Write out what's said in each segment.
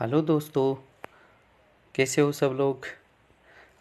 hello दोस्तों कैसे हो सब लोग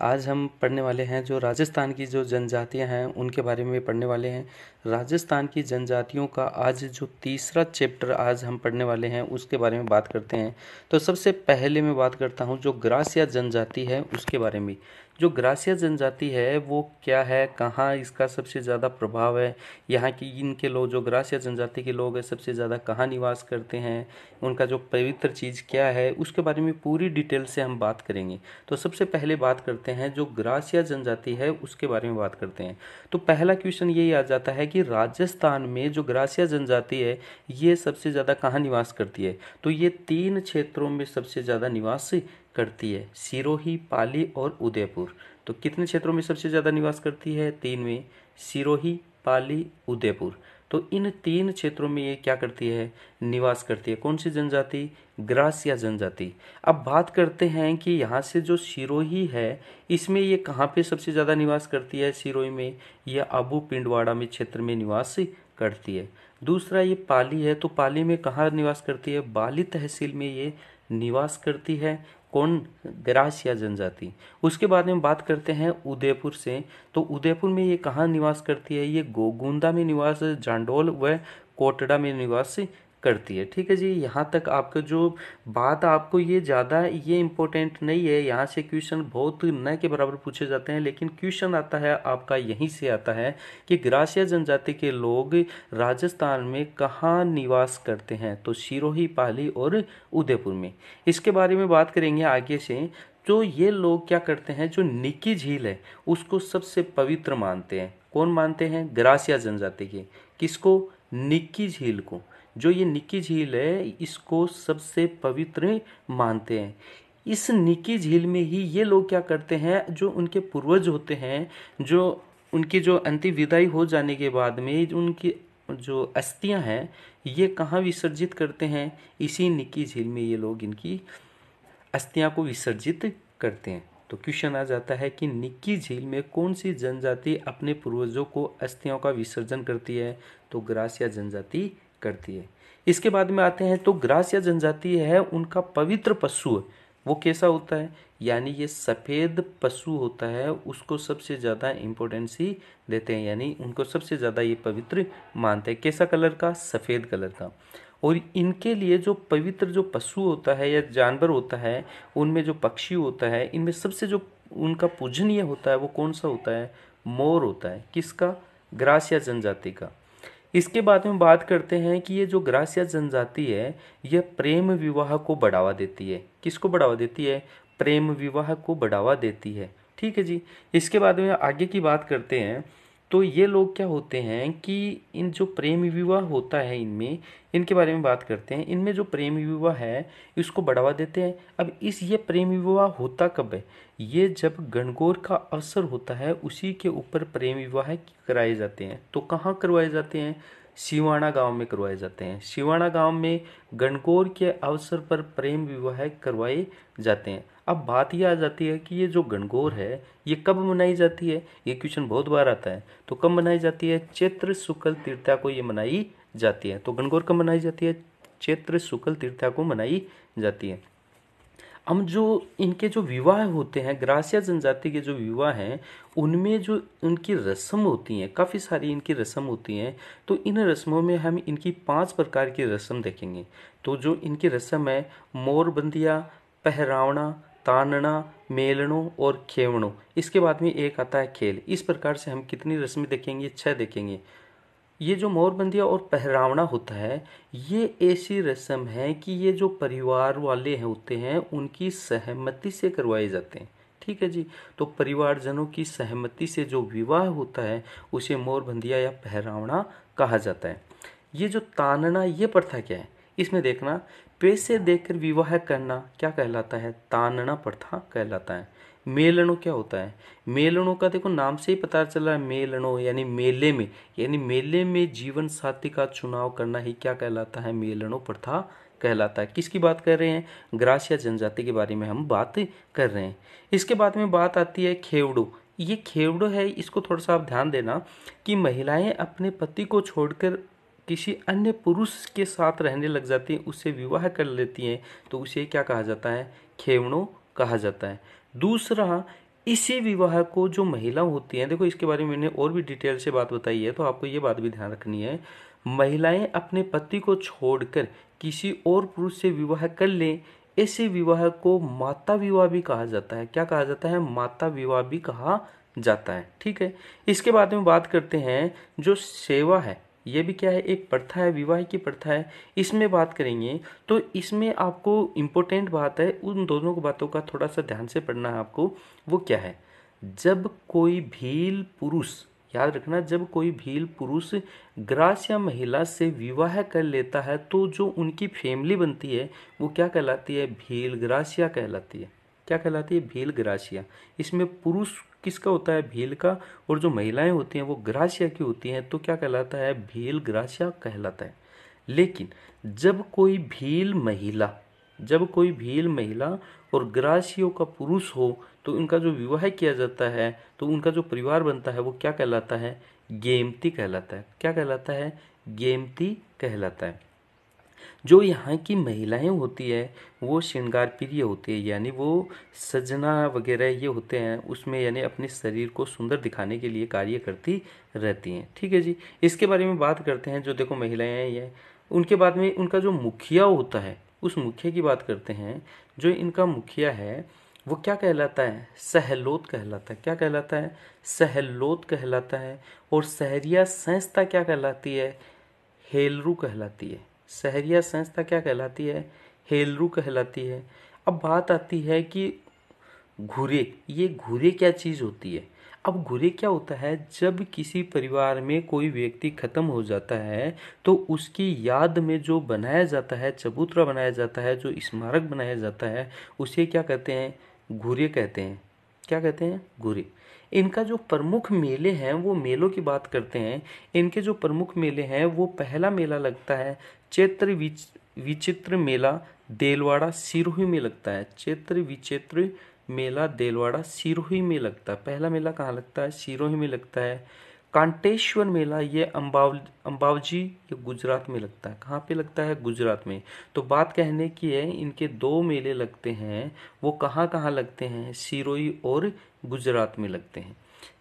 आज हम पढ़ने वाले हैं जो राजस्थान की जो जनजातियां हैं उनके बारे में पढ़ने वाले हैं राजस्थान की जनजातियों का आज जो तीसरा चैप्टर आज हम पढ़ने वाले हैं उसके बारे में बात करते हैं तो सबसे पहले मैं बात करता हूं जो ग्रास या जनजाति है उसके बारे में जो ग्रासिया जनजाति है वो क्या है कहाँ इसका सबसे ज़्यादा प्रभाव है यहाँ की इनके लोग जो ग्रासिया जनजाति के लोग हैं सबसे ज़्यादा कहाँ निवास करते हैं उनका जो पवित्र चीज़ क्या है उसके बारे में पूरी डिटेल से हम बात करेंगे तो सबसे पहले बात करते हैं जो ग्रासिया जनजाति है उसके बारे में बात करते हैं तो पहला क्वेश्चन यही आ जाता है कि राजस्थान में जो ग्रासिया जनजाति है ये सबसे ज़्यादा कहाँ निवास करती है तो ये तीन क्षेत्रों में सबसे ज़्यादा निवास करती है सिरोही पाली और उदयपुर तो कितने क्षेत्रों में सबसे ज़्यादा निवास करती है तीन में सिरोही पाली उदयपुर तो इन तीन क्षेत्रों में ये क्या करती है निवास करती है कौन सी जनजाति ग्रास या जनजाति अब बात करते हैं कि यहाँ से जो सिरोही है इसमें ये कहाँ पे सबसे ज़्यादा निवास करती है सिरोही में यह अबू पिंडवाड़ा में क्षेत्र में निवास करती है दूसरा ये पाली है तो पाली में कहाँ निवास करती है बाली तहसील में ये निवास करती है कौन ग्रास या जनजाति उसके बाद में बात करते हैं उदयपुर से तो उदयपुर में ये कहाँ निवास करती है ये गोगुंदा में निवास जांडोल व कोटड़ा में निवास करती है ठीक है जी यहाँ तक आपका जो बात आपको ये ज़्यादा ये इम्पोर्टेंट नहीं है यहाँ से क्वेश्चन बहुत न के बराबर पूछे जाते हैं लेकिन क्वेश्चन आता है आपका यहीं से आता है कि ग्रासिया जनजाति के लोग राजस्थान में कहाँ निवास करते हैं तो सिरोही पाली और उदयपुर में इसके बारे में बात करेंगे आगे से तो ये लोग क्या करते हैं जो निक्की झील है उसको सबसे पवित्र मानते हैं कौन मानते हैं ग्रासिया जनजाति के किसको निक्की झील को जो ये निक्की झील है इसको सबसे पवित्र मानते हैं इस निक्की झील में ही ये लोग क्या करते हैं जो उनके पूर्वज होते हैं जो उनकी जो अंतिम विदाई हो जाने के बाद में उनकी जो अस्थियां हैं ये कहाँ विसर्जित करते हैं इसी निक्की झील में ये लोग इनकी अस्थियां को विसर्जित करते हैं तो क्वेश्चन आ जाता है कि निक्की झील में कौन सी जनजाति अपने पूर्वजों को अस्थियों का विसर्जन करती है तो ग्रासिया जनजाति करती है इसके बाद में आते हैं तो ग्रास या जनजाति है उनका पवित्र पशु वो कैसा होता है यानी ये सफ़ेद पशु होता है उसको सबसे ज़्यादा इम्पोर्टेंस ही देते हैं यानी उनको सबसे ज़्यादा ये पवित्र मानते हैं कैसा कलर का सफ़ेद कलर का और इनके लिए जो पवित्र जो पशु होता है या जानवर होता है उनमें जो पक्षी होता है इनमें सबसे जो उनका पूजनीय होता है वो कौन सा होता है मोर होता है किसका ग्रास या जनजाति का इसके बाद में बात करते हैं कि ये जो ग्रासिया जनजाति है यह प्रेम विवाह को बढ़ावा देती है किसको बढ़ावा देती है प्रेम विवाह को बढ़ावा देती है ठीक है जी इसके बाद में आगे की बात करते हैं तो ये लोग क्या होते हैं कि इन जो प्रेम विवाह होता है इनमें इनके बारे में बात करते हैं इनमें जो प्रेम विवाह है इसको बढ़ावा देते हैं अब इस ये प्रेम विवाह होता कब है ये जब गणगौर का अवसर होता है उसी के ऊपर प्रेम विवाह कराए जाते हैं तो कहाँ करवाए जाते हैं शिवाणा गांव में करवाए जाते हैं शिवाणा गांव में गणगौर के अवसर पर प्रेम विवाह करवाए जाते हैं अब बात यह आ जाती है कि ये जो गणगौर है ये कब मनाई जाती है ये क्वेश्चन बहुत बार आता है तो कब मनाई जाती है चैत्र शुक्ल तीर्था को ये मनाई जाती है तो गणगौर कब मनाई जाती है चैत्र शुक्ल तीर्था को मनाई जाती है हम जो इनके जो विवाह होते हैं ग्रासिया जनजाति के जो विवाह हैं उनमें जो उनकी रस्म होती हैं काफ़ी सारी इनकी रस्म होती हैं तो इन रस्मों में हम इनकी पांच प्रकार की रस्म देखेंगे तो जो इनकी रस्म है मोरबंदिया पहरावना तानना मेलनो और खेवणों इसके बाद में एक आता है खेल इस प्रकार से हम कितनी रस्में देखेंगे छः देखेंगे ये जो मोरबंदिया और पहरावना होता है ये ऐसी रस्म है कि ये जो परिवार वाले हैं होते हैं उनकी सहमति से करवाए जाते हैं ठीक है जी तो परिवारजनों की सहमति से जो विवाह होता है उसे मोरबंदिया या पहरावना कहा जाता है ये जो तानना ये प्रथा क्या है इसमें देखना पैसे देकर विवाह करना क्या कहलाता है तानना प्रथा कहलाता है मेलनो क्या होता है मेलनों का देखो नाम से ही पता चल रहा है मेलनो यानी मेले में यानी मेले में जीवन साथी का चुनाव करना ही क्या कहलाता है मेलनो प्रथा कहलाता है किसकी बात कर रहे हैं ग्रासिया जनजाति के बारे में हम बात कर रहे हैं इसके बाद में बात आती है खेवड़ो ये खेवड़ो है इसको थोड़ा सा आप ध्यान देना कि महिलाएं अपने पति को छोड़कर किसी अन्य पुरुष के साथ रहने लग जाती हैं उससे विवाह कर लेती हैं तो उसे क्या कहा जाता है खेवणों कहा जाता है दूसरा इसी विवाह को जो महिला होती हैं देखो इसके बारे में मैंने और भी डिटेल से बात बताई है तो आपको ये बात भी ध्यान रखनी है महिलाएं अपने पति को छोड़कर किसी और पुरुष से विवाह कर लें ऐसे विवाह को माता विवाह भी कहा जाता है क्या कहा जाता है माता विवाह भी कहा जाता है ठीक है इसके बाद में बात करते हैं जो सेवा है ये भी क्या है एक प्रथा है विवाह की प्रथा है इसमें बात करेंगे तो इसमें आपको इम्पोर्टेंट बात है उन दोनों बातों का थोड़ा सा ध्यान से पढ़ना है आपको वो क्या है जब कोई भील पुरुष याद रखना जब कोई भील पुरुष ग्रास या महिला से विवाह कर लेता है तो जो उनकी फैमिली बनती है वो क्या कहलाती है भील ग्रासिया कहलाती है क्या कहलाती है भील ग्रासिया इसमें पुरुष किसका होता है भील का और जो महिलाएं होती हैं वो ग्रासिया की होती हैं तो क्या कहलाता है भील ग्रासिया कहलाता है लेकिन जब कोई भील महिला जब कोई भील महिला और ग्रासियो का पुरुष हो तो उनका जो विवाह किया जाता है तो उनका जो परिवार बनता है वो क्या कहलाता है गेमती कहलाता है क्या कहलाता है गेमती कहलाता है जो यहाँ की महिलाएं होती है वो श्रृंगार प्रिय होती है यानी वो सजना वगैरह ये होते हैं उसमें यानी अपने शरीर को सुंदर दिखाने के लिए कार्य करती रहती हैं ठीक है जी इसके बारे में बात करते हैं जो देखो महिलाएं ये उनके बाद में उनका जो मुखिया होता है उस मुखिया की बात करते हैं जो इनका मुखिया है वो क्या कहलाता है सहलोत कहलाता है क्या कहलाता है सहलोत कहलाता है और सहरिया संस्था क्या कहलाती है हेलरू कहलाती है शहरिया संस्था क्या कहलाती है हेलरू कहलाती है अब बात आती है कि घुरे ये घुरे क्या चीज़ होती है अब घुरे क्या होता है जब किसी परिवार में कोई व्यक्ति ख़त्म हो जाता है तो उसकी याद में जो बनाया जाता है चबूतरा बनाया जाता है जो स्मारक बनाया जाता है उसे क्या कहते हैं घुरे कहते हैं क्या कहते हैं घुरे इनका जो प्रमुख मेले हैं वो मेलों की बात करते हैं इनके जो प्रमुख मेले हैं वो पहला मेला लगता है चैत्र विच विचित्र मेला देलवाड़ा सिरोही में लगता है चैत्र विचित्र मेला देलवाड़ा सिरोही में लगता है पहला मेला कहाँ लगता है सिरोही में लगता है कांटेश्वर मेला ये अम्बाव अम्बावजी ये गुजरात में लगता है कहाँ पे लगता है गुजरात में तो बात कहने की है इनके दो मेले लगते हैं वो कहाँ कहाँ लगते हैं सिरोई और गुजरात में लगते हैं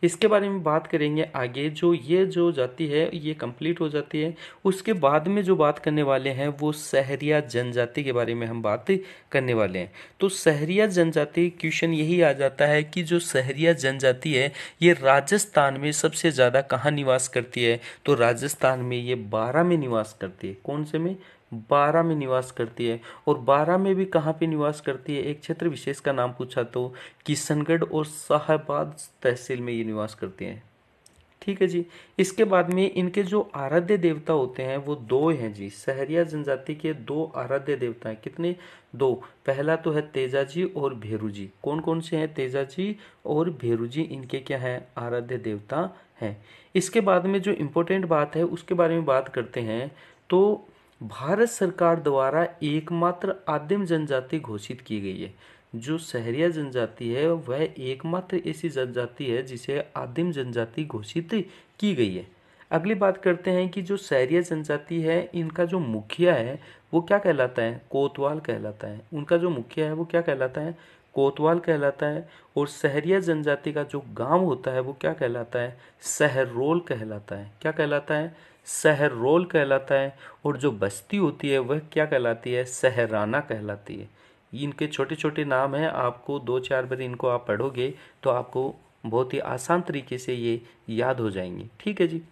इसके बारे में बात करेंगे आगे जो ये जो जाति है ये कंप्लीट हो जाती है उसके बाद में जो बात करने वाले हैं वो सहरिया जनजाति के बारे में हम बात करने वाले हैं तो सहरिया जनजाति क्वेश्चन यही आ जाता है कि जो सहरिया जनजाति है ये राजस्थान में सबसे ज़्यादा कहाँ निवास करती है तो राजस्थान में ये बारह में निवास करती है कौन से में बारह में निवास करती है और बारह में भी कहाँ पे निवास करती है एक क्षेत्र विशेष का नाम पूछा तो किशनगढ़ और शाहबाद तहसील में ये निवास करती हैं ठीक है जी इसके बाद में इनके जो आराध्य देवता होते हैं वो दो हैं जी सहरिया जनजाति के दो आराध्य देवता हैं कितने दो पहला तो है तेजा जी और भेरू जी कौन कौन से हैं तेजा जी और भेरू जी इनके क्या हैं आराध्य देवता हैं इसके बाद में जो इम्पोर्टेंट बात है उसके बारे में बात करते हैं तो भारत सरकार द्वारा एकमात्र आदिम जनजाति घोषित की गई है जो शहरिया जनजाति है वह एकमात्र ऐसी जनजाति है जिसे आदिम जनजाति घोषित की गई है अगली बात करते हैं कि जो शहरिया जनजाति है इनका जो मुखिया है वो क्या कहलाता है कोतवाल कहलाता है उनका जो मुखिया है वो क्या कहलाता है कोतवाल कहलाता है और शहरिया जनजाति का जो गांव होता है वो क्या कहलाता है सहरोल कहलाता है क्या कहलाता है रोल कहलाता है और जो बस्ती होती है वह क्या कहलाती है सहराना कहलाती है इनके छोटे छोटे नाम हैं आपको दो चार बार इनको आप पढ़ोगे तो आपको बहुत ही आसान तरीके से ये याद हो जाएंगे ठीक है जी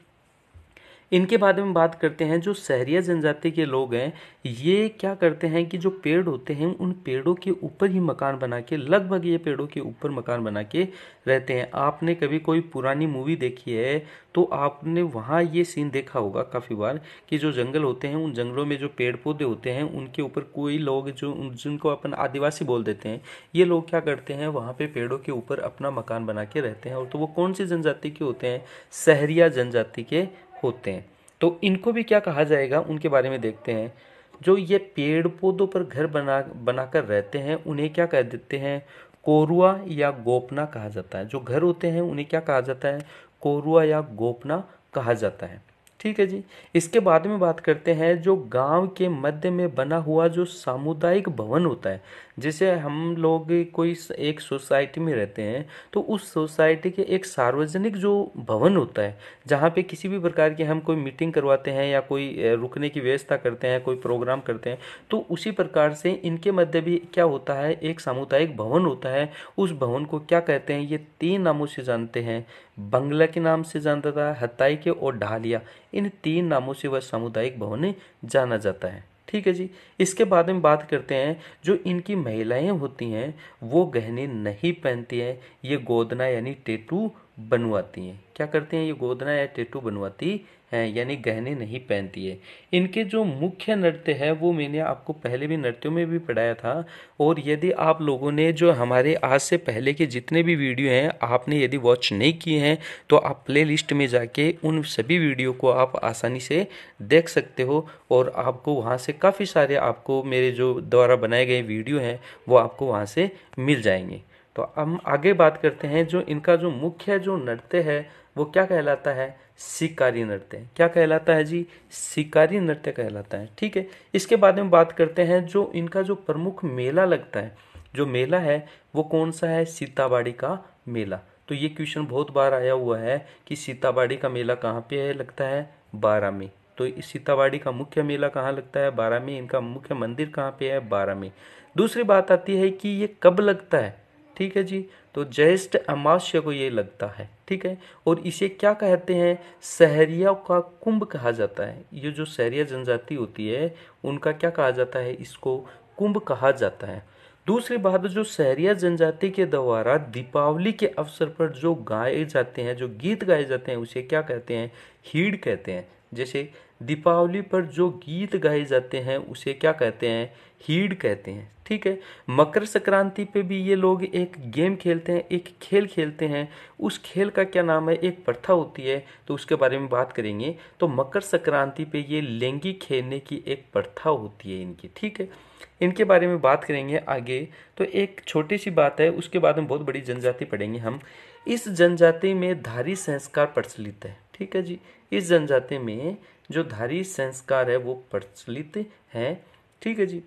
इनके बारे में बात करते हैं जो शहरिया जनजाति के लोग हैं ये क्या करते हैं कि जो पेड़ होते हैं उन पेड़ों के ऊपर ही मकान बना के लगभग ये पेड़ों के ऊपर मकान बना के रहते हैं आपने कभी कोई पुरानी मूवी देखी है तो आपने वहाँ ये सीन देखा होगा काफ़ी बार कि जो जंगल होते हैं उन जंगलों में जो पेड़ पौधे होते हैं उनके ऊपर कोई लोग जो जिनको अपन आदिवासी बोल देते हैं ये लोग क्या करते हैं वहाँ पे पेड़ों के ऊपर अपना मकान बना के रहते हैं और तो वो कौन सी जनजाति के होते हैं सहरिया जनजाति के होते हैं तो इनको भी क्या कहा जाएगा उनके बारे में देखते हैं जो ये पेड़ पौधों पर घर बना बनाकर रहते हैं उन्हें क्या कह देते हैं कोरुआ या गोपना कहा जाता है जो घर होते हैं उन्हें क्या कहा जाता है कोरुआ या गोपना कहा जाता है ठीक है जी इसके बाद में बात करते हैं जो गांव के मध्य में बना हुआ जो सामुदायिक भवन होता है जैसे हम लोग कोई एक सोसाइटी में रहते हैं तो उस सोसाइटी के एक सार्वजनिक जो भवन होता है जहाँ पे किसी भी प्रकार की हम कोई मीटिंग करवाते हैं या कोई रुकने की व्यवस्था करते हैं कोई प्रोग्राम करते हैं तो उसी प्रकार से इनके मध्य भी क्या होता है एक सामुदायिक भवन होता है उस भवन को क्या कहते हैं ये तीन नामों से जानते हैं बंगला के नाम से जानता था हताई के और ढालिया इन तीन नामों से वह सामुदायिक भवन जाना जाता है ठीक है जी इसके बाद में बात करते हैं जो इनकी महिलाएं होती हैं वो गहने नहीं पहनती हैं ये गोदना यानी टेटू बनवाती हैं क्या करती हैं ये गोदना या टेटू बनवाती हैं यानी गहने नहीं पहनती है इनके जो मुख्य नृत्य है वो मैंने आपको पहले भी नृत्यों में भी पढ़ाया था और यदि आप लोगों ने जो हमारे आज से पहले के जितने भी वीडियो हैं आपने यदि वॉच नहीं किए हैं तो आप प्ले लिस्ट में जाके उन सभी वीडियो को आप आसानी से देख सकते हो और आपको वहाँ से काफ़ी सारे आपको मेरे जो द्वारा बनाए गए वीडियो हैं वो आपको वहाँ से मिल जाएंगे तो हम आगे बात करते हैं जो इनका जो मुख्य जो नृत्य है वो क्या कहलाता है शिकारी नृत्य क्या कहलाता है जी शिकारी नृत्य कहलाता है ठीक है इसके बाद में बात करते हैं जो इनका जो प्रमुख मेला लगता है जो मेला है वो कौन सा है सीताबाड़ी का मेला तो ये क्वेश्चन बहुत बार आया हुआ है कि सीताबाड़ी का मेला कहाँ पे है लगता है बारह में तो सीताबाड़ी सीतावाड़ी का मुख्य मेला कहाँ लगता है बारह में इनका मुख्य मंदिर कहाँ पे है बारह में दूसरी बात आती है कि ये कब लगता है ठीक है जी तो ज्येष्ठ अमावस्य को ये लगता है ठीक है और इसे क्या कहते हैं सहरिया का कुंभ कहा जाता है ये जो सहरिया जनजाति होती है उनका क्या कहा जाता है इसको कुंभ कहा जाता है दूसरी बात जो सहरिया जनजाति के द्वारा दीपावली के अवसर पर जो गाए जाते हैं जो गीत गाए जाते हैं उसे क्या कहते हैं हीड़ कहते हैं जैसे दीपावली पर जो गीत गाए जाते हैं उसे क्या कहते हैं हीड कहते हैं ठीक है मकर संक्रांति पे भी ये लोग एक गेम खेलते हैं एक खेल खेलते हैं उस खेल का क्या नाम है एक प्रथा होती है तो उसके बारे में बात करेंगे तो मकर संक्रांति पे ये लेंगी खेलने की एक प्रथा होती है इनकी ठीक है इनके बारे में बात करेंगे आगे तो एक छोटी सी बात है उसके बाद में बहुत बड़ी जनजाति पढ़ेंगे हम इस जनजाति में धारी संस्कार प्रचलित है ठीक है जी इस जनजाति में जो धारी संस्कार है वो प्रचलित है ठीक है जी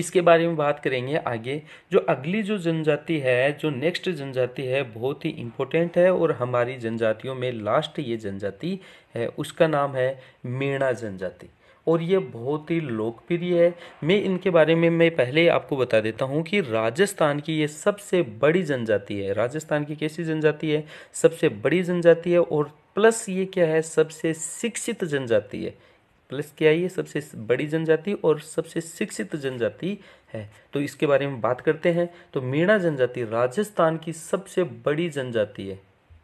इसके बारे में बात करेंगे आगे जो अगली जो जनजाति है जो नेक्स्ट जनजाति है बहुत ही इम्पोर्टेंट है और हमारी जनजातियों में लास्ट ये जनजाति है उसका नाम है मीणा जनजाति और ये बहुत ही लोकप्रिय है मैं इनके बारे में मैं पहले आपको बता देता हूँ कि राजस्थान की ये सबसे बड़ी जनजाति है राजस्थान की कैसी जनजाति है सबसे बड़ी जनजाति है और प्लस ये क्या है सबसे शिक्षित जनजाति है प्लस क्या है ये सबसे बड़ी जनजाति और सबसे शिक्षित जनजाति है तो इसके बारे में बात करते हैं तो मीणा जनजाति राजस्थान की सबसे बड़ी जनजाति है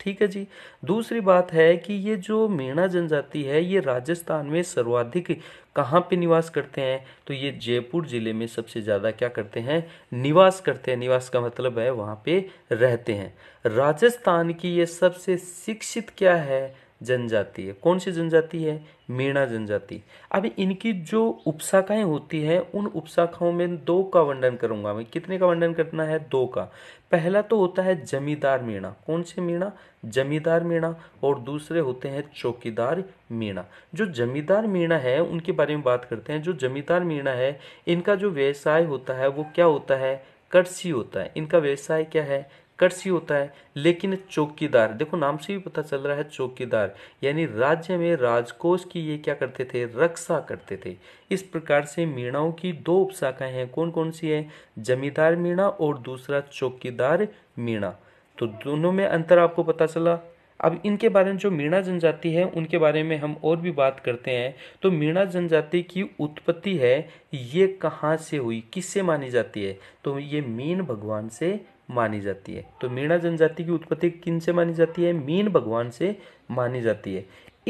ठीक है जी दूसरी बात है कि ये जो मेणा जनजाति है ये राजस्थान में सर्वाधिक कहाँ पे निवास करते हैं तो ये जयपुर ज़िले में सबसे ज़्यादा क्या करते हैं निवास करते हैं निवास का मतलब है वहाँ पे रहते हैं राजस्थान की ये सबसे शिक्षित क्या है जनजाति है कौन सी जनजाति है मीणा जनजाति अब इनकी जो उपशाखाएं होती हैं उन उपशाखाओं में दो का वर्णन करूंगा मैं कितने का वर्णन करना है दो का पहला तो होता है जमींदार मीणा कौन से मीणा जमींदार मीणा और दूसरे होते हैं चौकीदार मीणा जो जमींदार मीणा है उनके बारे में बात करते हैं जो जमींदार मीणा है इनका जो व्यवसाय होता है वो क्या होता है कृषि होता है इनका व्यवसाय क्या है कर्सी होता है लेकिन चौकीदार देखो नाम से भी पता चल रहा है चौकीदार यानी राज्य में राजकोष की ये क्या करते थे रक्षा करते थे इस प्रकार से मीणाओं की दो उपशाखाएं हैं कौन कौन सी है जमींदार मीणा और दूसरा चौकीदार मीणा तो दोनों में अंतर आपको पता चला अब इनके बारे में जो मीणा जनजाति है उनके बारे में हम और भी बात करते हैं तो मीणा जनजाति की उत्पत्ति है ये कहाँ से हुई किससे मानी जाती है तो ये मीन भगवान से मानी जाती है तो मीणा जनजाति की उत्पत्ति किन से मानी जाती है मीन भगवान से मानी जाती है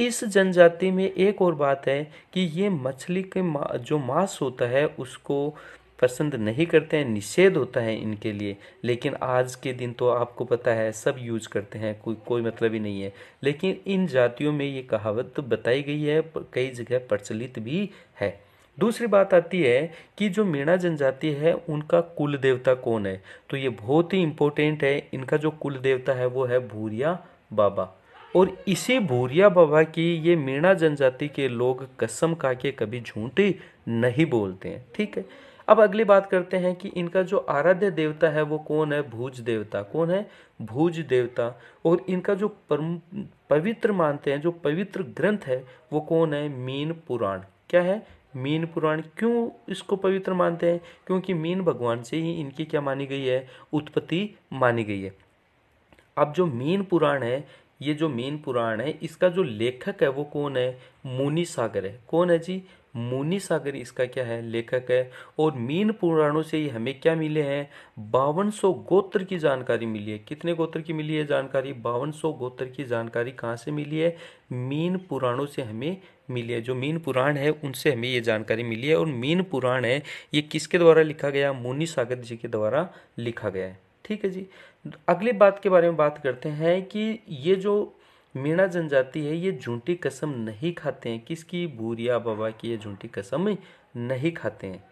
इस जनजाति में एक और बात है कि ये मछली के मा, जो मांस होता है उसको पसंद नहीं करते हैं निषेध होता है इनके लिए लेकिन आज के दिन तो आपको पता है सब यूज करते हैं कोई कोई मतलब ही नहीं है लेकिन इन जातियों में ये कहावत तो बताई गई है कई जगह प्रचलित भी है दूसरी बात आती है कि जो मीणा जनजाति है उनका कुल देवता कौन है तो ये बहुत ही इम्पोर्टेंट है इनका जो कुल देवता है वो है भूरिया बाबा और इसी भूरिया बाबा की ये मीणा जनजाति के लोग कसम खा के कभी झूठी नहीं बोलते हैं ठीक है अब अगली बात करते हैं कि इनका जो आराध्य देवता है वो कौन है भूज देवता कौन है भूज देवता और इनका जो परम पवित्र मानते हैं जो पवित्र ग्रंथ है वो कौन है मीन पुराण क्या है मीन पुराण क्यों इसको पवित्र मानते हैं क्योंकि मीन भगवान से ही इनकी क्या मानी गई है उत्पत्ति मानी गई है अब जो मीन पुराण है ये जो मीन पुराण है इसका जो लेखक है वो कौन है मुनि सागर है कौन है जी मुनि सागर इसका क्या है लेखक है और मीन पुराणों से ही हमें क्या मिले हैं बावन सौ गोत्र की जानकारी मिली है कितने गोत्र की मिली है जानकारी बावन सौ गोत्र की जानकारी कहाँ से मिली है मीन पुराणों से हमें मिली है जो मीन पुराण है उनसे हमें ये जानकारी मिली है और मीन पुराण है ये किसके द्वारा लिखा गया मुनि सागर जी के द्वारा लिखा गया है ठीक है जी अगली बात के बारे में बात करते हैं कि ये जो मीणा जनजाति है ये झूठी कसम नहीं खाते हैं किसकी भूरिया बाबा की ये झूठी कसम नहीं खाते हैं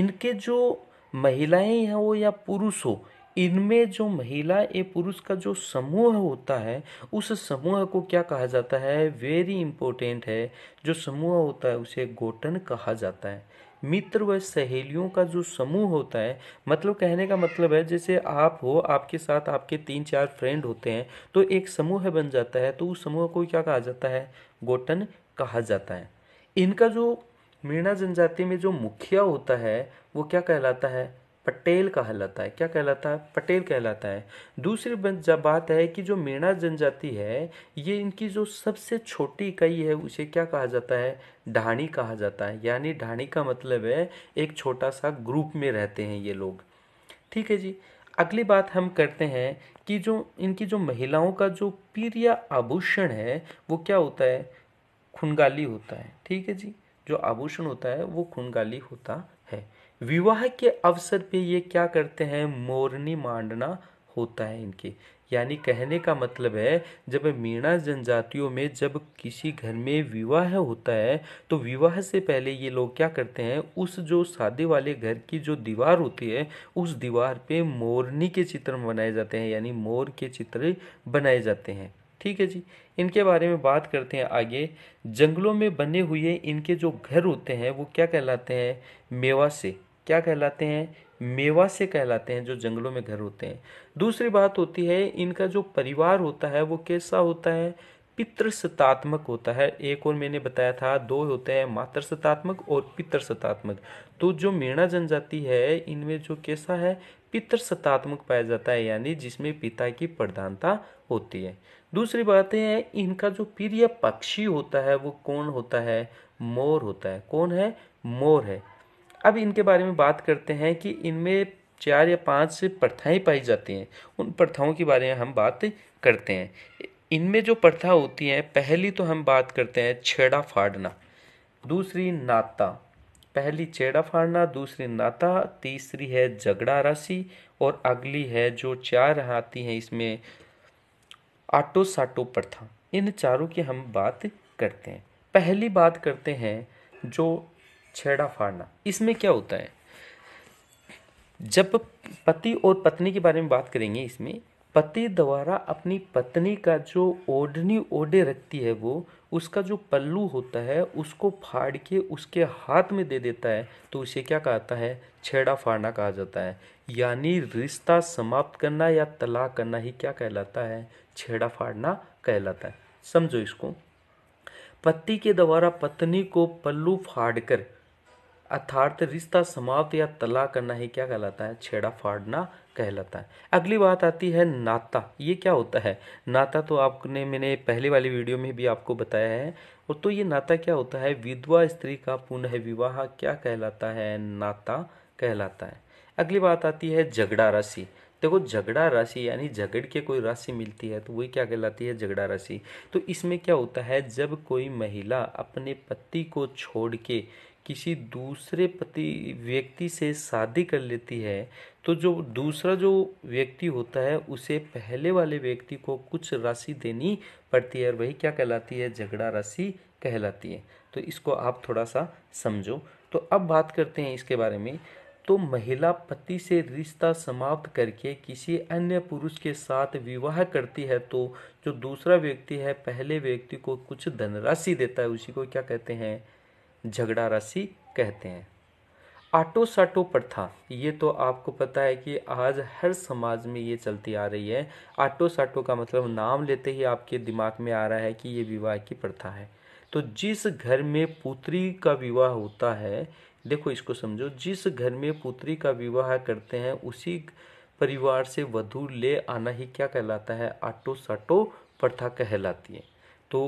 इनके जो महिलाएं हैं वो या पुरुष हो इनमें जो महिला ए पुरुष का जो समूह होता है उस समूह को क्या कहा जाता है वेरी इंपॉर्टेंट है जो समूह होता है उसे गोटन कहा जाता है मित्र व सहेलियों का जो समूह होता है मतलब कहने का मतलब है जैसे आप हो आपके साथ आपके तीन चार फ्रेंड होते हैं तो एक समूह बन जाता है तो उस समूह को क्या कहा जाता है गोटन कहा जाता है इनका जो मीणा जनजाति में जो मुखिया होता है वो क्या कहलाता है पटेल कहलाता है क्या कहलाता है पटेल कहलाता है दूसरी बात है कि जो मेणा जनजाति है ये इनकी जो सबसे छोटी इकाई है उसे क्या कहा जाता है ढाणी कहा जाता है यानी ढाणी का मतलब है एक छोटा सा ग्रुप में रहते हैं ये लोग ठीक है जी अगली बात हम करते हैं कि जो इनकी जो महिलाओं का जो प्रिय आभूषण है वो क्या होता है खुनगाली होता है ठीक है जी जो आभूषण होता है वो खुनगाली होता विवाह के अवसर पे ये क्या करते हैं मोरनी मांडना होता है इनके यानी कहने का मतलब है जब मीणा जनजातियों में जब किसी घर में विवाह होता है तो विवाह से पहले ये लोग क्या करते हैं उस जो शादी वाले घर की जो दीवार होती है उस दीवार पे मोरनी के चित्र बनाए जाते हैं यानी मोर के चित्र बनाए जाते हैं ठीक है जी इनके बारे में बात करते हैं आगे जंगलों में बने हुए इनके जो घर होते हैं वो क्या कहलाते हैं मेवा से क्या कहलाते हैं मेवा से कहलाते हैं जो जंगलों में घर होते हैं दूसरी बात होती है इनका जो परिवार होता है वो कैसा होता है पितृसतात्मक होता है एक और मैंने बताया था दो होते हैं मातृसतात्मक और पितृसतात्मक तो जो मेणा जनजाति है इनमें जो कैसा है पितृसतात्मक पाया जाता है यानी जिसमें पिता की प्रधानता होती है दूसरी बात है इनका जो प्रिय पक्षी होता है वो कौन होता है मोर होता है कौन है मोर है अब इनके बारे में बात करते हैं कि इनमें चार या पांच प्रथाएं पाई जाती हैं उन प्रथाओं के बारे में हम बात करते हैं इनमें जो प्रथा होती है पहली तो हम बात करते हैं छेड़ा फाड़ना दूसरी नाता पहली छेड़ा फाड़ना दूसरी नाता तीसरी है झगड़ा राशि और अगली है जो चार आती हैं इसमें आटो साटो प्रथा इन चारों की हम बात करते हैं पहली बात करते हैं जो छेड़ा फाड़ना इसमें क्या होता है जब पति और पत्नी के बारे में बात करेंगे इसमें पति द्वारा अपनी पत्नी का जो ओढ़नी ओढ़े रखती है वो उसका जो पल्लू होता है उसको फाड़ के उसके हाथ में दे देता है तो उसे क्या कहता है छेड़ा फाड़ना कहा जाता है यानी रिश्ता समाप्त करना या तलाक करना ही क्या कहलाता है छेड़ा फाड़ना कहलाता है समझो इसको पति के द्वारा पत्नी को पल्लू फाड़कर अर्थार्थ रिश्ता समाप्त या तलाक करना ही क्या कहलाता है छेड़ा फाड़ना कहलाता है अगली बात आती है नाता ये क्या होता है नाता तो आपने मैंने पहले वाली वीडियो में भी आपको बताया है और तो ये नाता क्या होता है विधवा स्त्री का पुनः विवाह क्या कहलाता है नाता कहलाता है अगली बात आती है झगड़ा राशि देखो झगड़ा राशि यानी झगड़ के कोई राशि मिलती है तो वही क्या कहलाती है झगड़ा राशि तो इसमें क्या होता है जब कोई महिला अपने पति को छोड़ के किसी दूसरे पति व्यक्ति से शादी कर लेती है तो जो दूसरा जो व्यक्ति होता है उसे पहले वाले व्यक्ति को कुछ राशि देनी पड़ती है और वही क्या कहलाती है झगड़ा राशि कहलाती है तो इसको आप थोड़ा सा समझो तो अब बात करते हैं इसके बारे में तो महिला पति से रिश्ता समाप्त करके किसी अन्य पुरुष के साथ विवाह करती है तो जो दूसरा व्यक्ति है पहले व्यक्ति को कुछ धनराशि देता है उसी को क्या कहते हैं झगड़ा राशि कहते हैं आटो साटो प्रथा ये तो आपको पता है कि आज हर समाज में ये चलती आ रही है आटो साटो का मतलब नाम लेते ही आपके दिमाग में आ रहा है कि ये विवाह की प्रथा है तो जिस घर में पुत्री का विवाह होता है देखो इसको समझो जिस घर में पुत्री का विवाह करते हैं उसी परिवार से वधू ले आना ही क्या कहलाता है आटो साटो प्रथा कहलाती है तो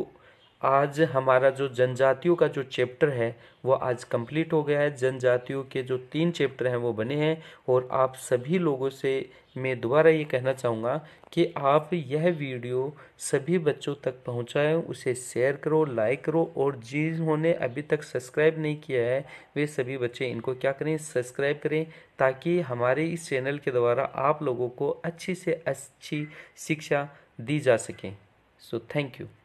आज हमारा जो जनजातियों का जो चैप्टर है वो आज कंप्लीट हो गया है जनजातियों के जो तीन चैप्टर हैं वो बने हैं और आप सभी लोगों से मैं दोबारा ये कहना चाहूँगा कि आप यह वीडियो सभी बच्चों तक पहुँचाएँ उसे शेयर करो लाइक करो और जिन्होंने अभी तक सब्सक्राइब नहीं किया है वे सभी बच्चे इनको क्या करें सब्सक्राइब करें ताकि हमारे इस चैनल के द्वारा आप लोगों को अच्छी से अच्छी शिक्षा दी जा सके सो थैंक यू